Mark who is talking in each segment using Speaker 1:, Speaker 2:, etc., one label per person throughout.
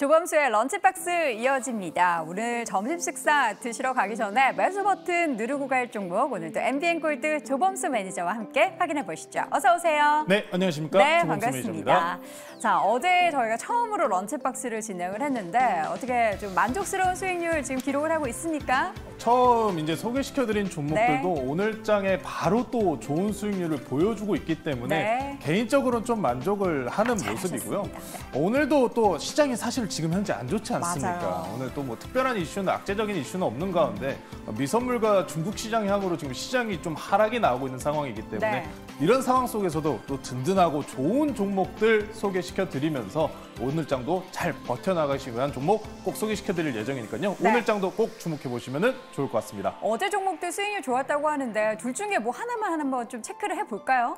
Speaker 1: 조범수의 런치박스 이어집니다. 오늘 점심 식사 드시러 가기 전에 매수 버튼 누르고 갈 종목 오늘도 MBN 골드 조범수 매니저와 함께 확인해 보시죠. 어서 오세요. 네,
Speaker 2: 안녕하십니까? 네, 반갑습니다. 매니저입니다.
Speaker 1: 자, 어제 저희가 처음으로 런치박스를 진행을 했는데 어떻게 좀 만족스러운 수익률 지금 기록을 하고 있습니까?
Speaker 2: 처음 이제 소개시켜드린 종목들도 네. 오늘 장에 바로 또 좋은 수익률을 보여주고 있기 때문에 네. 개인적으로는 좀 만족을 하는 모습이고요. 네. 오늘도 또 시장이 사실 지금 현재 안 좋지 않습니까? 맞아요. 오늘 또 뭐 특별한 이슈는 악재적인 이슈는 없는 가운데 미선물과 중국 시장향으로 지금 시장이 좀 하락이 나오고 있는 상황이기 때문에 네. 이런 상황 속에서도 또 든든하고 좋은 종목들 소개시켜 드리면서 오늘장도 잘 버텨나가시기 한 종목 꼭 소개시켜 드릴 예정이니까요. 네. 오늘장도 꼭 주목해 보시면 좋을 것 같습니다.
Speaker 1: 어제 종목들 수익률 좋았다고 하는데 둘 중에 뭐 하나만 한번 좀 체크를 해볼까요?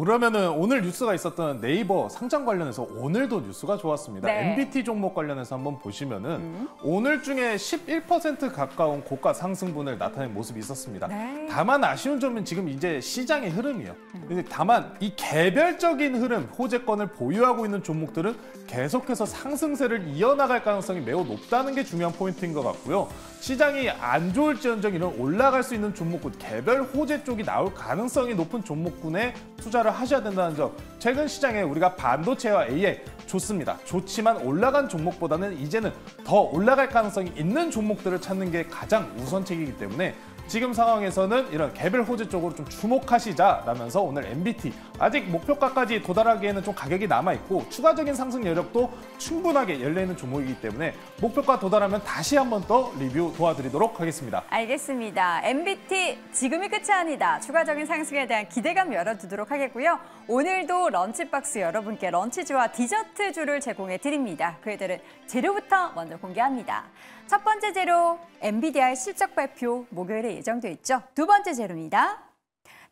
Speaker 2: 그러면은 오늘 뉴스가 있었던 네이버 상장 관련해서 오늘도 뉴스가 좋았습니다. 네. MBT 종목 관련해서 한번 보시면은 음. 오늘 중에 11% 가까운 고가 상승분을 나타낸 모습이 있었습니다. 네. 다만 아쉬운 점은 지금 이제 시장의 흐름이에요. 음. 다만 이 개별적인 흐름, 호재권을 보유하고 있는 종목들은 계속해서 상승세를 이어나갈 가능성이 매우 높다는 게 중요한 포인트인 것 같고요. 시장이 안 좋을지언정 이런 올라갈 수 있는 종목군, 개별 호재 쪽이 나올 가능성이 높은 종목군에 투자를 하셔야 된다는 점. 최근 시장에 우리가 반도체와 AI 좋습니다. 좋지만 올라간 종목보다는 이제는 더 올라갈 가능성이 있는 종목들을 찾는 게 가장 우선책이기 때문에 지금 상황에서는 이런 개별 호재 쪽으로 좀 주목하시자라면서 오늘 MBT 아직 목표가까지 도달하기에는 좀 가격이 남아있고 추가적인 상승 여력도 충분하게 열려있는 종목이기 때문에 목표가 도달하면 다시 한번 더 리뷰 도와드리도록 하겠습니다.
Speaker 1: 알겠습니다. MBT 지금이 끝이 아니다. 추가적인 상승에 대한 기대감 열어두도록 하겠고요. 오늘도 런치박스 여러분께 런치주와 디저트주를 제공해 드립니다. 그애들은 재료부터 먼저 공개합니다. 첫 번째 재료, 엔비디아의 실적 발표 목요일에 예정돼 있죠. 두 번째 재료입니다.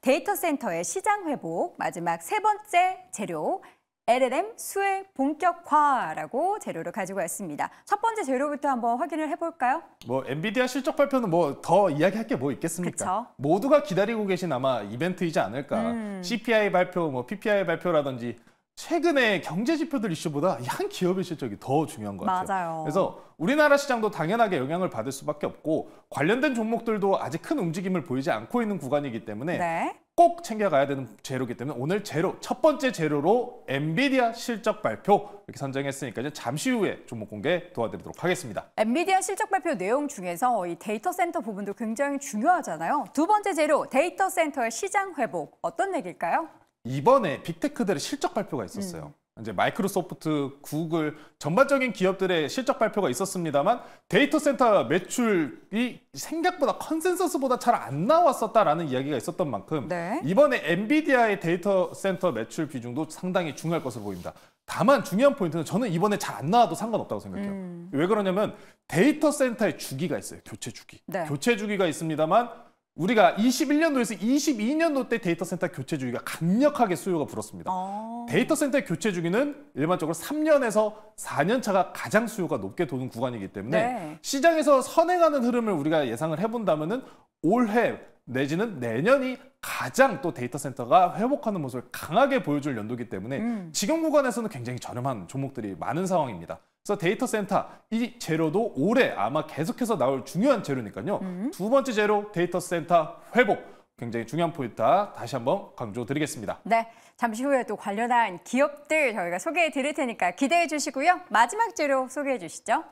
Speaker 1: 데이터 센터의 시장 회복, 마지막 세 번째 재료, LLM 수혜 본격화라고 재료를 가지고 왔습니다. 첫 번째 재료부터 한번 확인을 해볼까요?
Speaker 2: 뭐 엔비디아 실적 발표는 뭐 더 이야기할 게 뭐 있겠습니까? 그쵸? 모두가 기다리고 계신 아마 이벤트이지 않을까. 음. CPI 발표, 뭐 PPI 발표라든지 최근의 경제 지표들 이슈보다 한 기업의 실적이 더 중요한 것 같아요. 맞아요. 그래서 우리나라 시장도 당연하게 영향을 받을 수밖에 없고 관련된 종목들도 아직 큰 움직임을 보이지 않고 있는 구간이기 때문에 네. 꼭 챙겨가야 되는 재료기 때문에 오늘 재료 첫 번째 재료로 엔비디아 실적 발표 이렇게 선정했으니까 이제 잠시 후에 종목 공개 도와드리도록 하겠습니다.
Speaker 1: 엔비디아 실적 발표 내용 중에서 이 데이터 센터 부분도 굉장히 중요하잖아요. 두 번째 재료 데이터 센터의 시장 회복 어떤 얘기일까요?
Speaker 2: 이번에 빅테크들의 실적 발표가 있었어요. 음. 이제 마이크로소프트, 구글 전반적인 기업들의 실적 발표가 있었습니다만 데이터 센터 매출이 생각보다 컨센서스보다 잘 안 나왔었다라는 이야기가 있었던 만큼 네. 이번에 엔비디아의 데이터 센터 매출 비중도 상당히 중요할 것으로 보입니다. 다만 중요한 포인트는 저는 이번에 잘 안 나와도 상관없다고 생각해요. 음. 왜 그러냐면 데이터 센터의 주기가 있어요. 교체 주기. 네. 교체 주기가 있습니다만 우리가 21년도에서 22년도 때 데이터 센터 교체 주기가 강력하게 수요가 불었습니다. 아... 데이터 센터의 교체 주기는 일반적으로 3년에서 4년 차가 가장 수요가 높게 도는 구간이기 때문에 네. 시장에서 선행하는 흐름을 우리가 예상을 해본다면 올해 내지는 내년이 가장 또 데이터 센터가 회복하는 모습을 강하게 보여줄 연도기 때문에 음. 지금 구간에서는 굉장히 저렴한 종목들이 많은 상황입니다. 그래서 데이터 센터 이 재료도 올해 아마 계속해서 나올 중요한 재료니까요. 음. 두 번째 재료 데이터 센터 회복. 굉장히 중요한 포인트다 다시 한번 강조드리겠습니다.
Speaker 1: 네, 잠시 후에 또 관련한 기업들 저희가 소개해 드릴 테니까 기대해 주시고요. 마지막 재료 소개해 주시죠.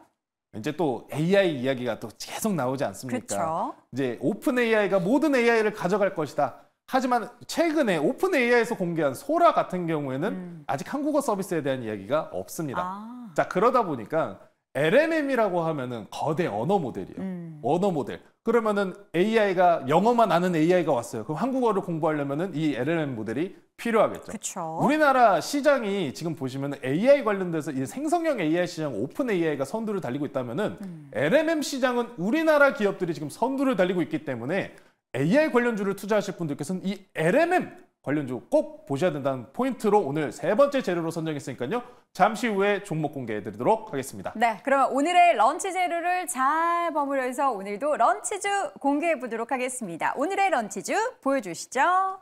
Speaker 2: 이제 또 AI 이야기가 또 계속 나오지 않습니까? 그쵸? 이제 오픈 AI가 모든 AI를 가져갈 것이다. 하지만 최근에 오픈 AI에서 공개한 소라 같은 경우에는 음. 아직 한국어 서비스에 대한 이야기가 없습니다. 아. 자 그러다 보니까 LLM이라고 하면은 거대 언어 모델이에요. 음. 언어 모델. 그러면은 AI가 영어만 아는 AI가 왔어요. 그럼 한국어를 공부하려면은 이 LLM 모델이 필요하겠죠. 그쵸. 우리나라 시장이 지금 보시면 AI 관련돼서 이 생성형 AI 시장 오픈 AI가 선두를 달리고 있다면은 음. LLM 시장은 우리나라 기업들이 지금 선두를 달리고 있기 때문에 AI 관련주를 투자하실 분들께서는 이 LLM 관련주 꼭 보셔야 된다는 포인트로 오늘 세 번째 재료로 선정했으니까요. 잠시 후에 종목 공개해드리도록
Speaker 1: 하겠습니다. 네, 그러면 오늘의 런치 재료를 잘 버무려서 오늘도 런치주 공개해보도록 하겠습니다. 오늘의 런치주 보여주시죠.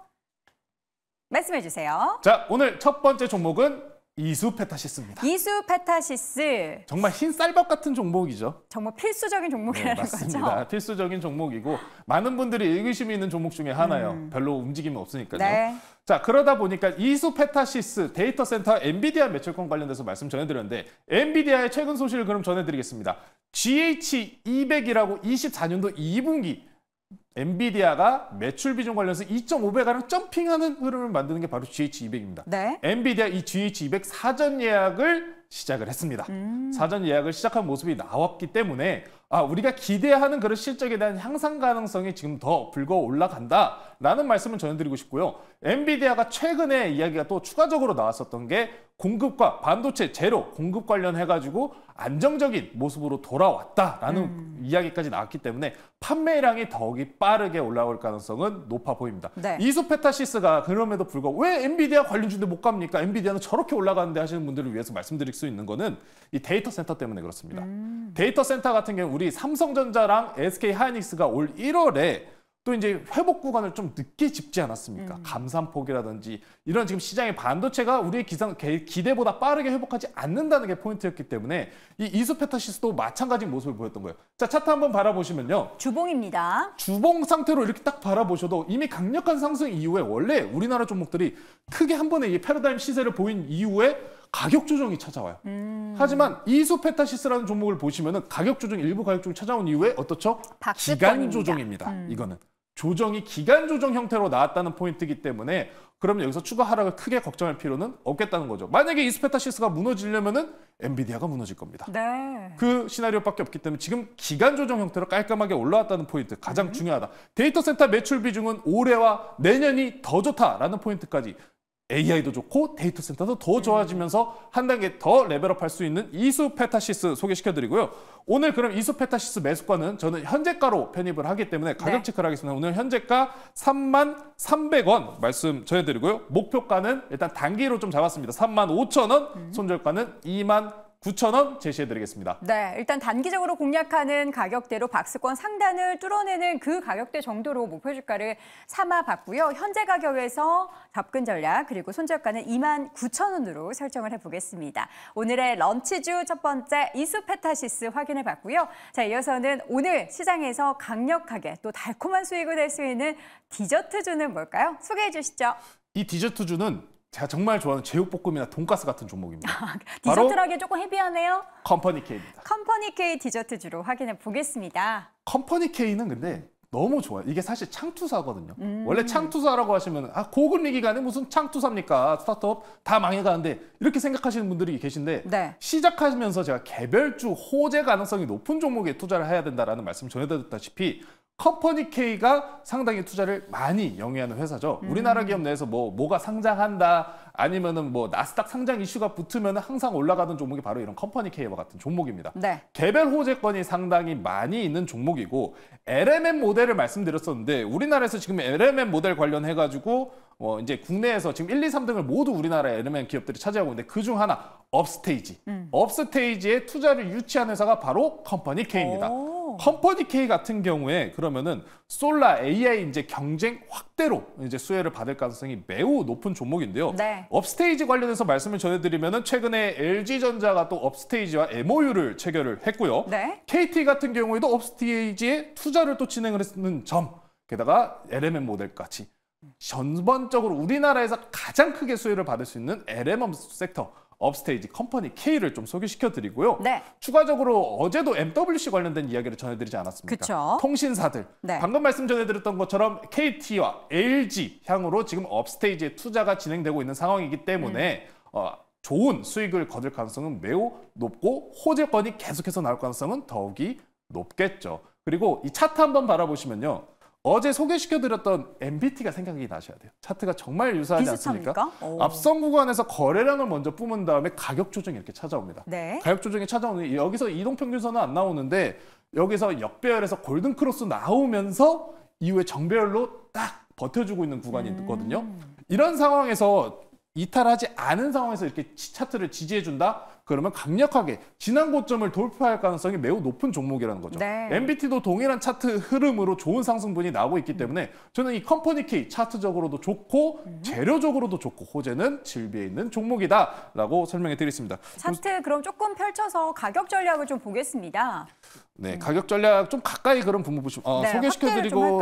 Speaker 1: 말씀해주세요.
Speaker 2: 자, 오늘 첫 번째 종목은 이수페타시스입니다.
Speaker 1: 이수페타시스.
Speaker 2: 정말 흰 쌀밥 같은 종목이죠.
Speaker 1: 정말 필수적인 종목이라는 네, 맞습니다. 거죠?
Speaker 2: 필수적인 종목이고 많은 분들이 의심이 있는 종목 중에 하나예요. 음. 별로 움직임이 없으니까요. 네. 자 그러다 보니까 이수페타시스 데이터 센터 엔비디아 매출권 관련돼서 말씀 전해드렸는데 엔비디아의 최근 소식을 그럼 전해드리겠습니다. GH200이라고 24년도 2분기 엔비디아가 매출 비중 관련해서 2.5배가량 점핑하는 흐름을 만드는 게 바로 GH200입니다. 네. 엔비디아 이 GH200 사전 예약을 시작을 했습니다. 음. 사전 예약을 시작한 모습이 나왔기 때문에 아 우리가 기대하는 그런 실적에 대한 향상 가능성이 지금 더 불거 올라간다라는 말씀을 전해드리고 싶고요. 엔비디아가 최근에 이야기가 또 추가적으로 나왔었던 게 공급과 반도체 제로 공급 관련해 가지고 안정적인 모습으로 돌아왔다라는 음. 이야기까지 나왔기 때문에 판매량이 더욱이 빠르게 올라올 가능성은 높아 보입니다. 네. 이소페타시스가 그럼에도 불구하고 왜 엔비디아 관련주인데 못 갑니까? 엔비디아는 저렇게 올라가는데 하시는 분들을 위해서 말씀드릴 수 있는 거는 이 데이터 센터 때문에 그렇습니다. 음. 데이터 센터 같은 경우 우리 삼성전자랑 SK 하이닉스가 올 1월에 또 이제 회복 구간을 좀 늦게 짚지 않았습니까? 음. 감산폭이라든지 이런 지금 시장의 반도체가 우리의 기상, 개, 기대보다 빠르게 회복하지 않는다는 게 포인트였기 때문에 이 이수페타시스도 마찬가지 모습을 보였던 거예요. 자 차트 한번 바라보시면요.
Speaker 1: 주봉입니다.
Speaker 2: 주봉 상태로 이렇게 딱 바라보셔도 이미 강력한 상승 이후에 원래 우리나라 종목들이 크게 한 번에 이 패러다임 시세를 보인 이후에 가격 조정이 찾아와요. 음. 하지만 이수페타시스라는 종목을 보시면은 가격 조정 일부 가격 조정 이 찾아온 이후에 어떻죠? 박스권입니다. 기간 조정입니다. 음. 이거는 조정이 기간 조정 형태로 나왔다는 포인트이기 때문에 그럼 여기서 추가 하락을 크게 걱정할 필요는 없겠다는 거죠. 만약에 이스페타시스가 무너지려면은 엔비디아가 무너질 겁니다. 네. 그 시나리오밖에 없기 때문에 지금 기간 조정 형태로 깔끔하게 올라왔다는 포인트 가장 음. 중요하다. 데이터 센터 매출 비중은 올해와 내년이 더 좋다라는 포인트까지 AI도 좋고 데이터 센터도 더 음. 좋아지면서 한 단계 더 레벨업할 수 있는 이수페타시스 소개시켜드리고요. 오늘 그럼 이수페타시스 매수가은 저는 현재가로 편입을 하기 때문에 가격 네. 체크를 하겠습니다. 오늘 현재가 3만 300원 말씀 전해드리고요. 목표가는 일단 단기로 좀 잡았습니다. 3만 5천 원, 음. 손절가는 2만 9,000원 제시해드리겠습니다.
Speaker 1: 네, 일단 단기적으로 공략하는 가격대로 박스권 상단을 뚫어내는 그 가격대 정도로 목표 주가를 삼아봤고요. 현재 가격에서 접근 전략 그리고 손절가는 2만 9천 원으로 설정을 해보겠습니다. 오늘의 런치주 첫 번째 이수페타시스 확인해봤고요. 자, 이어서는 오늘 시장에서 강력하게 또 달콤한 수익을 낼 수 있는 디저트주는 뭘까요? 소개해 주시죠.
Speaker 2: 이 디저트주는 제가 정말 좋아하는 제육볶음이나 돈가스 같은 종목입니다.
Speaker 1: 아, 네. 디저트라기 조금 헤비하네요.
Speaker 2: 컴퍼니 K입니다.
Speaker 1: 컴퍼니 K 디저트 주로 확인해 보겠습니다.
Speaker 2: 컴퍼니 K는 근데 너무 좋아요. 이게 사실 창투사거든요. 음. 원래 창투사라고 하시면 아 고금리 기간에 무슨 창투사입니까? 스타트업 다 망해가는데 이렇게 생각하시는 분들이 계신데 네. 시작하면서 제가 개별주 호재 가능성이 높은 종목에 투자를 해야 된다라는 말씀 을 전해드렸다시피 컴퍼니케이가 상당히 투자를 많이 영위하는 회사죠. 음. 우리나라 기업 내에서 뭐 뭐가 상장한다 아니면은 뭐 나스닥 상장 이슈가 붙으면 항상 올라가던 종목이 바로 이런 컴퍼니케이와 같은 종목입니다. 네. 개별 호재권이 상당히 많이 있는 종목이고 LMM 모델을 말씀드렸었는데 우리나라에서 지금 LMM 모델 관련해 가지고 뭐 어, 이제 국내에서 지금 1, 2, 3등을 모두 우리나라 LMM 기업들이 차지하고 있는데 그 중 하나 업스테이지. 음. 업스테이지에 투자를 유치한 회사가 바로 컴퍼니케이입니다. 컴퍼니 K 같은 경우에 그러면은 솔라 AI 이제 경쟁 확대로 이제 수혜를 받을 가능성이 매우 높은 종목인데요. 네. 업스테이지 관련해서 말씀을 전해드리면은 최근에 LG전자가 또 업스테이지와 MOU를 체결을 했고요. 네. KT 같은 경우에도 업스테이지에 투자를 또 진행을 했는 점, 게다가 LMM 모델까지 전반적으로 우리나라에서 가장 크게 수혜를 받을 수 있는 LMM 섹터. 업스테이지 컴퍼니 K를 좀 소개시켜 드리고요. 네. 추가적으로 어제도 MWC 관련된 이야기를 전해드리지 않았습니까? 그쵸? 통신사들 네. 방금 말씀 전해드렸던 것처럼 KT와 LG 향으로 지금 업스테이지에 투자가 진행되고 있는 상황이기 때문에 음. 어, 좋은 수익을 거둘 가능성은 매우 높고 호재권이 계속해서 나올 가능성은 더욱이 높겠죠. 그리고 이 차트 한번 바라보시면요. 어제 소개시켜드렸던 MBT가 생각이 나셔야 돼요. 차트가 정말 유사하지 비슷합니까? 않습니까? 오. 앞선 구간에서 거래량을 먼저 뿜은 다음에 가격 조정이 이렇게 찾아옵니다. 네. 가격 조정이 찾아오는 여기서 이동평균선은 안 나오는데 여기서 역배열에서 골든크로스 나오면서 이후에 정배열로 딱 버텨주고 있는 구간이 음. 있거든요. 이런 상황에서 이탈하지 않은 상황에서 이렇게 차트를 지지해준다? 그러면 강력하게 지난 고점을 돌파할 가능성이 매우 높은 종목이라는 거죠. 네. MBT도 동일한 차트 흐름으로 좋은 상승분이 나오고 있기 음. 때문에 저는 이 컴퍼니 K 차트적으로도 좋고 음. 재료적으로도 좋고 호재는 질비에 있는 종목이다라고 설명해 드리겠습니다.
Speaker 1: 차트 그럼 조금 펼쳐서 가격 전략을 좀 보겠습니다.
Speaker 2: 네, 가격 전략 좀 가까이 그런 부분 보시면 어, 네, 소개시켜 드리고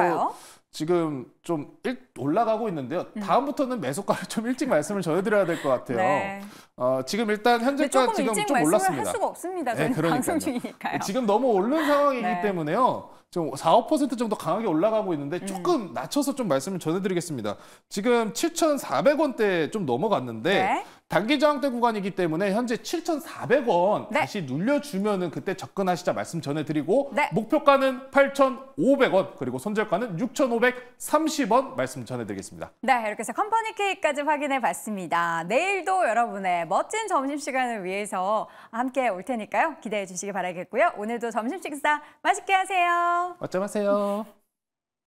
Speaker 2: 지금 좀 일, 올라가고 있는데요. 음. 다음부터는 매수가를 좀 일찍 말씀을 전해드려야 될 것 같아요. 네. 어, 지금 일단 현재가 지금 좀 올랐습니다. 할 수가
Speaker 1: 없습니다. 네, 그러니까요. 지금
Speaker 2: 너무 오른 상황이기 네. 때문에요. 지금 4, 5% 정도 강하게 올라가고 있는데 네. 조금 낮춰서 좀 말씀을 전해드리겠습니다. 지금 7,400원대 좀 넘어갔는데 네. 단기 저항대 구간이기 때문에 현재 7,400원 네. 다시 눌려주면은 그때 접근하시자 말씀 전해드리고 네. 목표가는 8,500원 그리고 손절가는 6,530원 말씀 전해드리겠습니다.
Speaker 1: 네, 이렇게 해서 컴퍼니 케이크까지 확인해 봤습니다. 내일도 여러분의 멋진 점심시간을 위해서 함께 올 테니까요. 기대해 주시기 바라겠고요. 오늘도 점심 식사 맛있게 하세요. 어쩌 하세요.